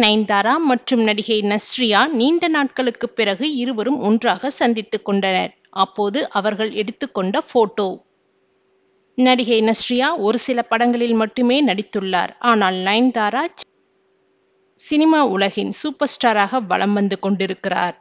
நயன்தாரா மற்றும் நடிகை நஸ்ரியா நீண்ட நாட்களுக்கு பிறகு இருவரும் ஒன்றாக சந்தித்துக் கொண்டனர் அப்போது அவர்கள் எடுத்துக்கொண்ட போட்டோ நடிகை நஸ்ரியா ஒரு சில படங்களில் மட்டுமே நடித்துள்ளார் ஆனால் நயன்தாரா சினிமா உலகின் சூப்பர் ஸ்டாராக வலம் வந்து கொண்டிருக்கிறார்